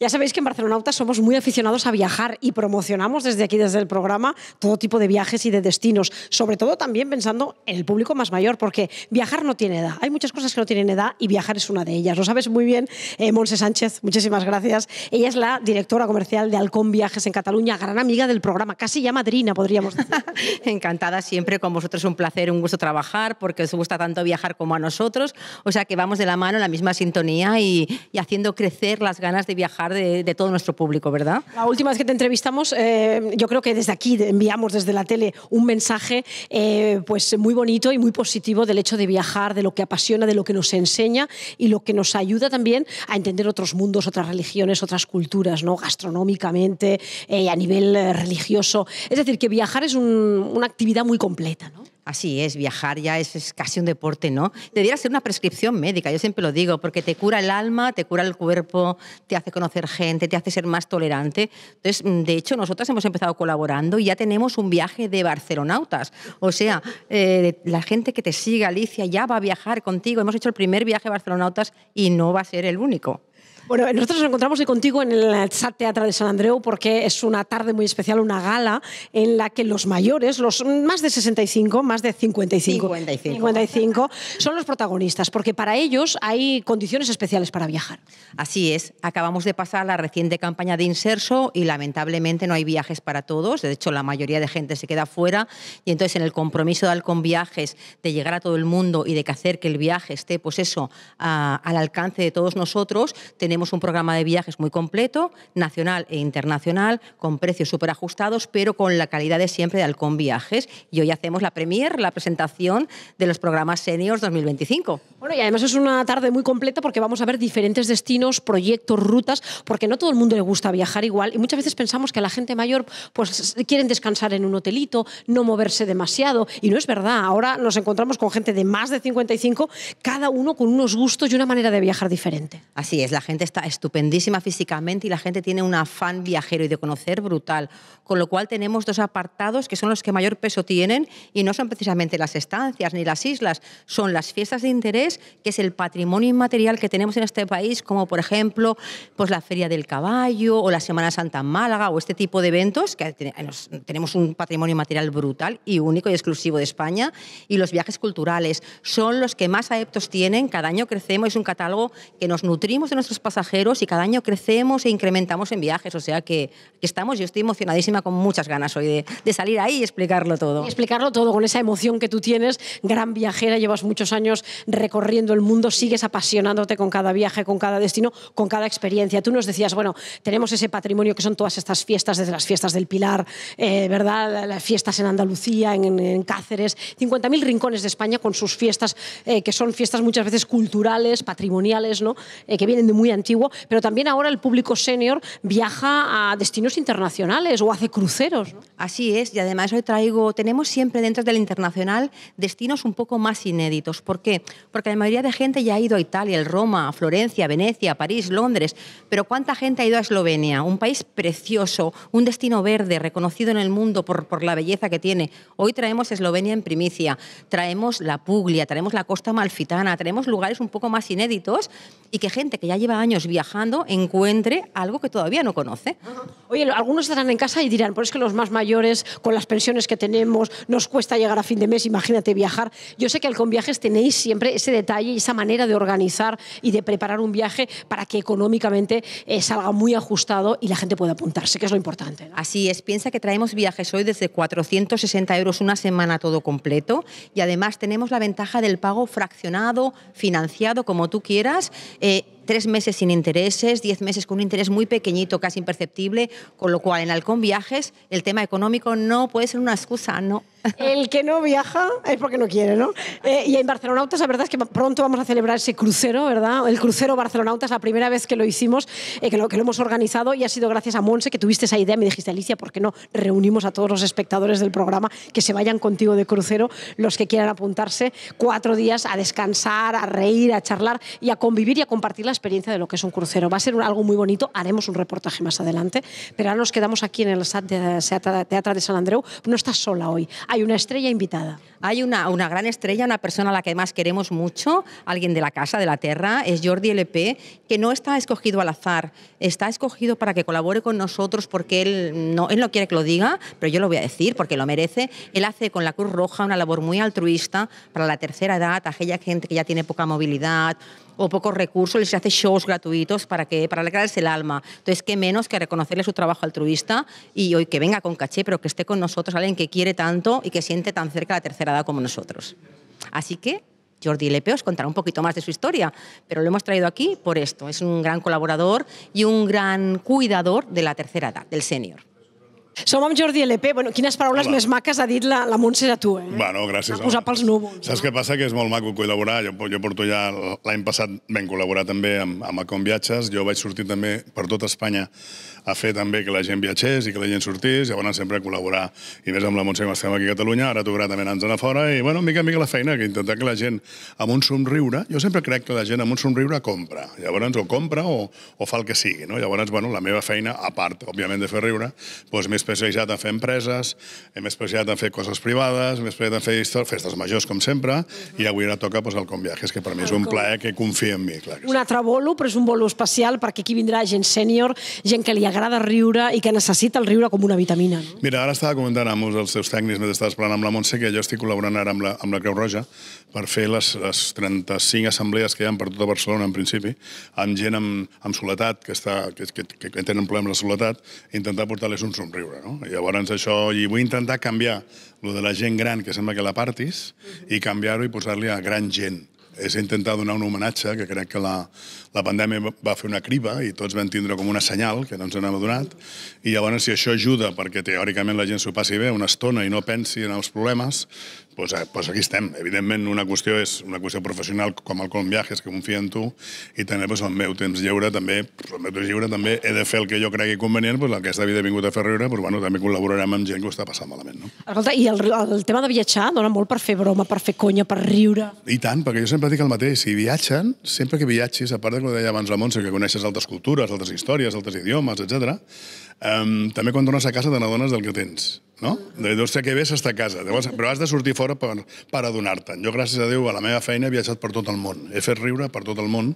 Ya sabéis que en Barcelonautas somos muy aficionados a viajar y promocionamos desde aquí, desde el programa, todo tipo de viajes y de destinos, sobre todo también pensando en el público más mayor, porque viajar no tiene edad. Hay muchas cosas que no tienen edad y viajar es una de ellas. Lo sabes muy bien, eh, Monse Sánchez, muchísimas gracias. Ella es la directora comercial de Alcón Viajes en Cataluña, gran amiga del programa, casi ya madrina, podríamos decir. Encantada siempre con vosotros, un placer, un gusto trabajar, porque os gusta tanto viajar como a nosotros, o sea que vamos de la mano la misma sintonía y haciendo crecer las ganas de viajar de, todo nuestro público, ¿verdad? La última vez que te entrevistamos, eh, yo creo que desde aquí enviamos desde la tele un mensaje eh, pues muy bonito y muy positivo del hecho de viajar, de lo que apasiona, de lo que nos enseña y lo que nos ayuda también a entender otros mundos, otras religiones, otras culturas, ¿no? gastronómicamente, eh, a nivel religioso. Es decir, que viajar es una actividad muy completa. ¿no? Así es, viajar ya es, casi un deporte, ¿no? Debería ser una prescripción médica, yo siempre lo digo, porque te cura el alma, te cura el cuerpo, te hace conocer gente, te hace ser más tolerante. Entonces, de hecho, nosotras hemos empezado colaborando y ya tenemos un viaje de barcelonautas. O sea, eh, la gente que te sigue, Alicia, ya va a viajar contigo. Hemos hecho el primer viaje de barcelonautas y no va a ser el único. Bueno, nosotros nos encontramos hoy contigo en el Chat Teatro de San Andreu porque es una tarde muy especial, una gala en la que los mayores, los más de 65, más de 55, 55, son los protagonistas, porque para ellos hay condiciones especiales para viajar. Así es, acabamos de pasar la reciente campaña de inserso y lamentablemente no hay viajes para todos, de hecho la mayoría de gente se queda fuera y entonces en el compromiso de Alcon Viajes de llegar a todo el mundo y de hacer que el viaje esté pues eso al alcance de todos nosotros, tenemos un programa de viajes muy completo, nacional e internacional, con precios súper ajustados, pero con la calidad de siempre de Halcón Viajes. Y hoy hacemos la premier, la presentación de los programas Seniors 2025. Bueno, y además es una tarde muy completa porque vamos a ver diferentes destinos, proyectos, rutas, porque no todo el mundo le gusta viajar igual. Y muchas veces pensamos que la gente mayor pues quieren descansar en un hotelito, no moverse demasiado. Y no es verdad. Ahora nos encontramos con gente de más de 55, cada uno con unos gustos y una manera de viajar diferente. Así es, la gente está estupendísima físicamente y la gente tiene un afán viajero y de conocer brutal. Con lo cual tenemos dos apartados que son los que mayor peso tienen y no son precisamente las estancias ni las islas, son las fiestas de interés, que es el patrimonio inmaterial que tenemos en este país, como por ejemplo pues la Feria del Caballo o la Semana Santa en Málaga o este tipo de eventos, que eh, tenemos un patrimonio inmaterial brutal y único y exclusivo de España, y los viajes culturales. Son los que más adeptos tienen, cada año crecemos, es un catálogo que nos nutrimos de nuestros pasajeros y cada año crecemos e incrementamos en viajes. O sea que estamos, yo estoy emocionadísima con muchas ganas hoy de, salir ahí y explicarlo todo. explicarlo todo con esa emoción que tú tienes, gran viajera, llevas muchos años recorriendo el mundo, sigues apasionándote con cada viaje, con cada destino, con cada experiencia. Tú nos decías, bueno, tenemos ese patrimonio que son todas estas fiestas, desde las fiestas del Pilar, eh, ¿verdad? Las fiestas en Andalucía, en, Cáceres, 50.000 rincones de España con sus fiestas, eh, que son fiestas muchas veces culturales, patrimoniales, ¿no? Eh, que vienen de muy antiguo pero también ahora el público senior viaja a destinos internacionales o hace cruceros. Así es, y además hoy traigo, tenemos siempre dentro del internacional destinos un poco más inéditos. ¿Por qué? Porque la mayoría de gente ya ha ido a Italia, Roma, Florencia, Venecia, París, Londres, pero ¿cuánta gente ha ido a Eslovenia? Un país precioso, un destino verde, reconocido en el mundo por, por la belleza que tiene. Hoy traemos Eslovenia en primicia, traemos la Puglia, traemos la costa malfitana, traemos lugares un poco más inéditos y que gente que ya lleva años viajando encuentre algo que todavía no conoce. Oye, algunos estarán en casa y dirán, pero es que los más mayores, con las pensiones que tenemos, nos cuesta llegar a fin de mes, imagínate viajar. Yo sé que al con viajes tenéis siempre ese detalle y esa manera de organizar y de preparar un viaje para que económicamente eh, salga muy ajustado y la gente pueda apuntarse, que es lo importante. Así es, piensa que traemos viajes hoy desde 460 euros una semana todo completo y además tenemos la ventaja del pago fraccionado, financiado, como tú quieras. Eh, tres meses sin intereses, diez meses con un interés muy pequeñito, casi imperceptible, con lo cual en Halcón Viajes el tema económico no puede ser una excusa, no. El que no viaja es porque no quiere, ¿no? Eh, y en Barcelonautas, la verdad es que pronto vamos a celebrar ese crucero, ¿verdad? El crucero Barcelonautas, la primera vez que lo hicimos, eh, que, lo, hemos organizado, y ha sido gracias a Monse que tuviste esa idea. Me dijiste, Alicia, ¿por qué no reunimos a todos los espectadores del programa que se vayan contigo de crucero, los que quieran apuntarse, cuatro días a descansar, a reír, a charlar y a convivir y a compartir la experiencia de lo que es un crucero? Va a ser algo muy bonito, haremos un reportaje más adelante, pero ahora nos quedamos aquí en el Teatro de San Andreu. No estás sola hoy hay una estrella invitada. Hay una, una, gran estrella, una persona a la que más queremos mucho, alguien de la casa, de la tierra, es Jordi LP, que no está escogido al azar, está escogido para que colabore con nosotros porque él no, él no quiere que lo diga, pero yo lo voy a decir porque lo merece. Él hace con la Cruz Roja una labor muy altruista para la tercera edad, aquella gente que ya tiene poca movilidad, o pocos recursos, les hace shows gratuitos para, que, para alegrarles el alma. Entonces, qué menos que reconocerle su trabajo altruista y hoy que venga con caché, pero que esté con nosotros alguien que quiere tanto y que siente tan cerca la tercera edad como nosotros. Así que Jordi Lepe os contará un poquito más de su historia, pero lo hemos traído aquí por esto. Es un gran colaborador y un gran cuidador de la tercera edad, del senior. Som amb Jordi LP. Bueno, quines paraules Hola. més maques ha dit la, la Montse a tu, eh? Bueno, gràcies. T'ha posat pels núvols. Saps no? què passa? Que és molt maco col·laborar. Jo, jo porto ja... L'any passat vam col·laborar també amb, amb Acom Viatges. Jo vaig sortir també per tota Espanya a fer també que la gent viatgés i que la gent sortís, llavors sempre a col·laborar. I més amb la Montse, que estem aquí a Catalunya, ara t'obrà també anar-nos a fora, i bueno, mica en mica la feina, que intentar que la gent amb un somriure, jo sempre crec que la gent amb un somriure compra, llavors o compra o, o fa el que sigui, no? Llavors, bueno, la meva feina, a part, òbviament, de fer riure, doncs més especialitzat a fer empreses, hem especialitzat a fer coses privades, hem especialitzat a fer festes majors, com sempre, uh -huh. i avui ara toca doncs, el Conviajes, que per mi és un plaer que confia en mi. Clar un altre bolo, però és un bolo especial, perquè aquí vindrà gent sènior, gent que li agrada riure i que necessita el riure com una vitamina. No? Mira, ara estava comentant amb els seus tècnics mentre estaves parlant amb la Montse que jo estic col·laborant ara amb la, amb la Creu Roja per fer les, les 35 assemblees que hi ha per tota Barcelona, en principi, amb gent amb, amb soledat, que, està, que, que, que tenen problemes de soledat, intentar portar-les un somriure riure. No? I llavors això, i vull intentar canviar lo de la gent gran, que sembla que la partis, uh -huh. i canviar-ho i posar-li a gran gent. És intentar donar un homenatge, que crec que la, la pandèmia va fer una criba i tots vam tindre com una senyal que no ens n'hem adonat, i llavors si això ajuda perquè teòricament la gent s'ho passi bé una estona i no pensi en els problemes, pues, eh, pues aquí estem. Evidentment, una qüestió és una qüestió professional com el com viajes, que confia en tu, i també pues, el meu temps lliure també, el meu temps lliure també he de fer el que jo cregui convenient, pues, el que aquesta vida he vingut a fer riure, però bueno, també col·laborarem amb gent que ho està passant malament. No? Escolta, i el, el tema de viatjar dona molt per fer broma, per fer conya, per riure. I tant, perquè jo sempre dic el mateix, si viatgen, sempre que viatgis, a part de que ho deia abans la Montse, que coneixes altres cultures, altres històries, altres idiomes, etc. Um, també quan tornes a casa te n'adones del que tens no? De deu ser que s'està hasta casa. Llavors, però has de sortir fora per, per adonar-te'n. Jo, gràcies a Déu, a la meva feina he viatjat per tot el món. He fet riure per tot el món,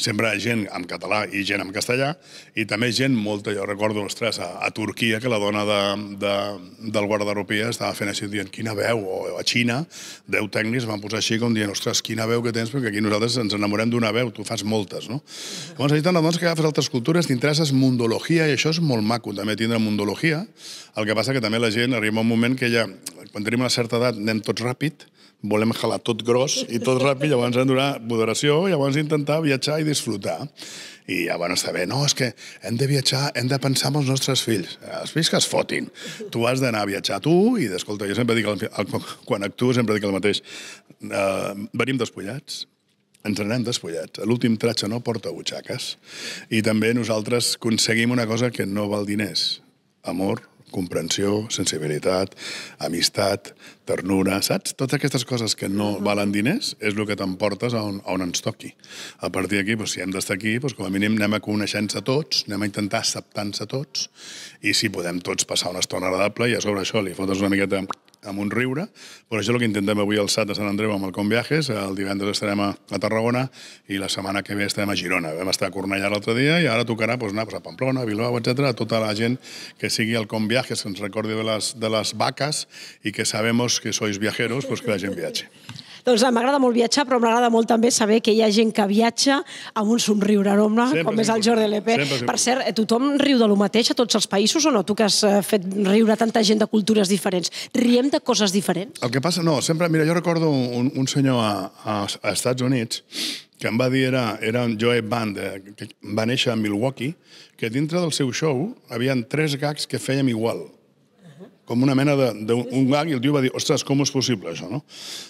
sempre gent en català i gent en castellà, i també gent molta, jo recordo, ostres, a, a Turquia, que la dona de, de, del guardarropia estava fent així, dient, quina veu, o a Xina, deu tècnics van posar així com dient, ostres, quina veu que tens, perquè aquí nosaltres ens enamorem d'una veu, tu fas moltes, no? Llavors, allà t'adones que agafes altres cultures, t'interesses mundologia, i això és molt maco, també tindre mundologia, el que passa que també la gent gent arriba un moment que ja, quan tenim una certa edat, anem tots ràpid, volem jalar tot gros i tot ràpid, llavors hem de donar moderació, llavors intentar viatjar i disfrutar. I ja, van estar bé, no, és que hem de viatjar, hem de pensar en els nostres fills, els fills que es fotin. Tu has d'anar a viatjar tu i, escolta, jo sempre dic, el, el, quan actuo sempre dic el mateix, uh, venim despullats, ens n'anem despullats. L'últim tratge no porta butxaques. I també nosaltres aconseguim una cosa que no val diners, amor, comprensió, sensibilitat, amistat, ternura, saps? Totes aquestes coses que no valen diners és el que t'emportes a, on, a on ens toqui. A partir d'aquí, doncs, si hem d'estar aquí, doncs, com a mínim anem a conèixer-nos a tots, anem a intentar acceptar-se tots, i si podem tots passar una estona agradable i a sobre això li fotes una miqueta amb un riure, però això és el que intentem avui al SAT de Sant Andreu amb el Conviajes, el divendres estarem a, a Tarragona i la setmana que ve estarem a Girona. Vam estar a Cornellà l'altre dia i ara tocarà doncs, anar doncs, a Pamplona, a Bilbao, etc a tota la gent que sigui al Conviajes, que ens recordi de les, de les vaques i que sabem que sois viajeros, pues que la gent viatge. Doncs m'agrada molt viatjar, però m'agrada molt també saber que hi ha gent que viatja amb un somriure enorme, sempre, com és el Jordi Lepe. Per cert, eh, tothom riu de lo mateix a tots els països o no? Tu que has eh, fet riure tanta gent de cultures diferents. Riem de coses diferents? El que passa, no, sempre... Mira, jo recordo un, un senyor a, a, a Estats Units que em va dir era, era un Joe Band, eh, que va néixer a Milwaukee, que dintre del seu show havien tres gags que fèiem igual com una mena d'un gag, i el tio va dir, ostres, com és possible això, no?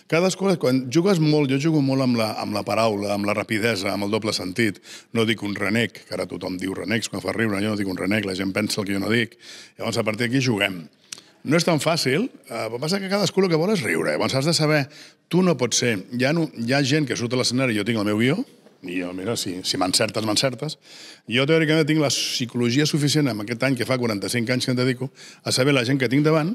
Cadascú, quan jugues molt, jo jugo molt amb la, amb la paraula, amb la rapidesa, amb el doble sentit. No dic un renec, que ara tothom diu renecs quan fa riure, jo no dic un renec, la gent pensa el que jo no dic. Llavors, a partir d'aquí juguem. No és tan fàcil, eh, però passa que cadascú el que vol és riure. Llavors has de saber, tu no pots ser... Hi ha, hi ha gent que surt a l'escenari, jo tinc el meu guió, i mira, si, si m'encertes, m'encertes. Jo teòricament tinc la psicologia suficient amb aquest any, que fa 45 anys que em dedico, a saber la gent que tinc davant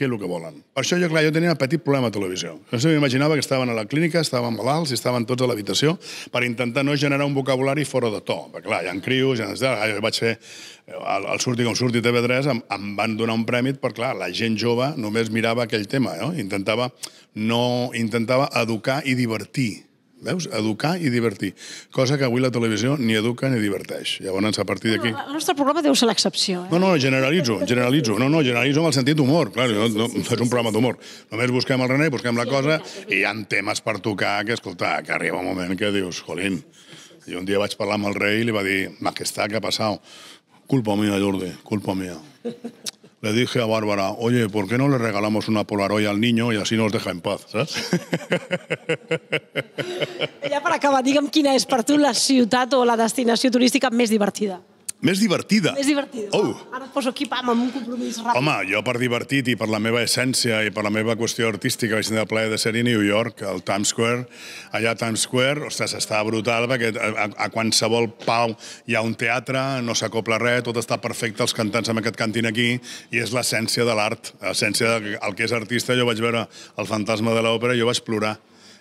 què és el que volen. Per això jo, clar, jo tenia un petit problema a televisió. Jo no m'imaginava que estaven a la clínica, estaven malalts i estaven tots a l'habitació per intentar no generar un vocabulari fora de to. Perquè, clar, hi ha crius, hi ha... Ah, jo vaig fer el, eh, el Surti com Surti TV3, em, em van donar un prèmit per, clar, la gent jove només mirava aquell tema, no? Intentava, no, intentava educar i divertir Veus? Educar i divertir. Cosa que avui la televisió ni educa ni diverteix. Llavors, a partir d'aquí... el nostre programa deu ser l'excepció. Eh? No, no, generalitzo, generalitzo. No, no, generalitzo amb el sentit d'humor. Clar, no, no, no és un programa d'humor. Només busquem el René, busquem la cosa i hi ha temes per tocar que, escolta, que arriba un moment que dius, jolín, jo un dia vaig parlar amb el rei i li va dir, majestà, què ha passat? Culpa mia, Jordi, culpa mia. le dije a Bárbara, oye, ¿por qué no le regalamos una Polaroid al niño y así nos deja en paz, Ya para acabar, dígame, quién es para tú la ciudad o la destinación turística más divertida. Més divertida. Més divertida. Oh. Ara et poso aquí, pam, amb un compromís ràpid. Home, jo per divertit i per la meva essència i per la meva qüestió artística vaig tenir el plaer de ser a New York, al Times Square. Allà a Times Square, ostres, està brutal, perquè a, a qualsevol pau hi ha un teatre, no s'acopla res, tot està perfecte, els cantants amb aquest cantin aquí, i és l'essència de l'art, l'essència del que és artista. Jo vaig veure el fantasma de l'òpera i jo vaig plorar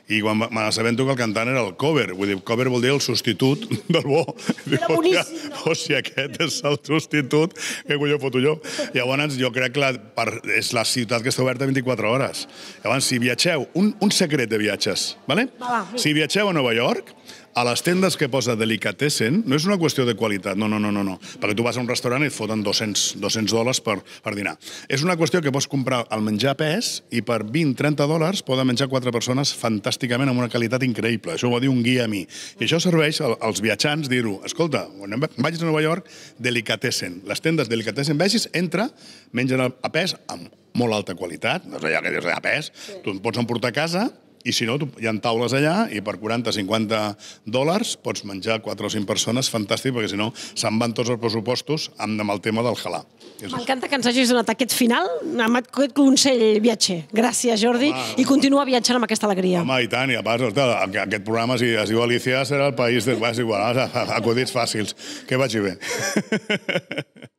i quan me n'assabento que el cantant era el cover, vull dir, cover vol dir el substitut del bo. Era Diu, boníssim. No? O sigui, aquest és el substitut, que colló foto jo? Llavors, jo crec que la, per, és la ciutat que està oberta 24 hores. Llavors, si viatgeu, un, un secret de viatges, ¿vale? Va, va. Si viatgeu a Nova York, a les tendes que posa Delicatessen no és una qüestió de qualitat, no, no, no, no, no. perquè tu vas a un restaurant i et foten 200, 200 dòlars per, per dinar. És una qüestió que pots comprar al menjar pes i per 20-30 dòlars poden menjar quatre persones fantàsticament amb una qualitat increïble. Això ho va dir un guia a mi. I això serveix als viatjants dir-ho, escolta, quan vagis a Nova York, Delicatessen. Les tendes Delicatessen vegis, entra, mengen a pes amb molt alta qualitat, no doncs ja que dius, a pes, sí. tu em pots emportar a casa, i si no, hi ha taules allà i per 40-50 dòlars pots menjar 4 o 5 persones, fantàstic, perquè si no se'n van tots els pressupostos amb, amb el tema del halà. M'encanta que ens hagis donat aquest final amb aquest consell viatger. Gràcies, Jordi, home, i continua viatjant amb aquesta alegria. Home, i tant, i a part, aquest programa, si es diu Alicia, serà el país de... És igual, acudits fàcils. Que vagi bé.